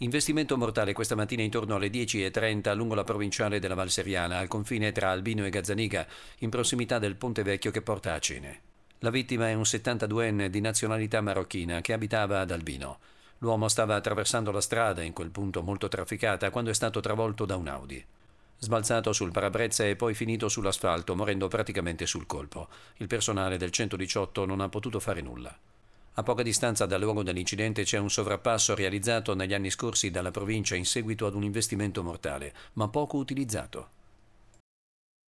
Investimento mortale questa mattina intorno alle 10.30 lungo la provinciale della Valseriana, al confine tra Albino e Gazzaniga, in prossimità del ponte vecchio che porta a Cene. La vittima è un 72enne di nazionalità marocchina che abitava ad Albino. L'uomo stava attraversando la strada, in quel punto molto trafficata, quando è stato travolto da un Audi. Sbalzato sul parabrezza e poi finito sull'asfalto, morendo praticamente sul colpo. Il personale del 118 non ha potuto fare nulla. A poca distanza dal luogo dell'incidente c'è un sovrappasso realizzato negli anni scorsi dalla provincia in seguito ad un investimento mortale, ma poco utilizzato.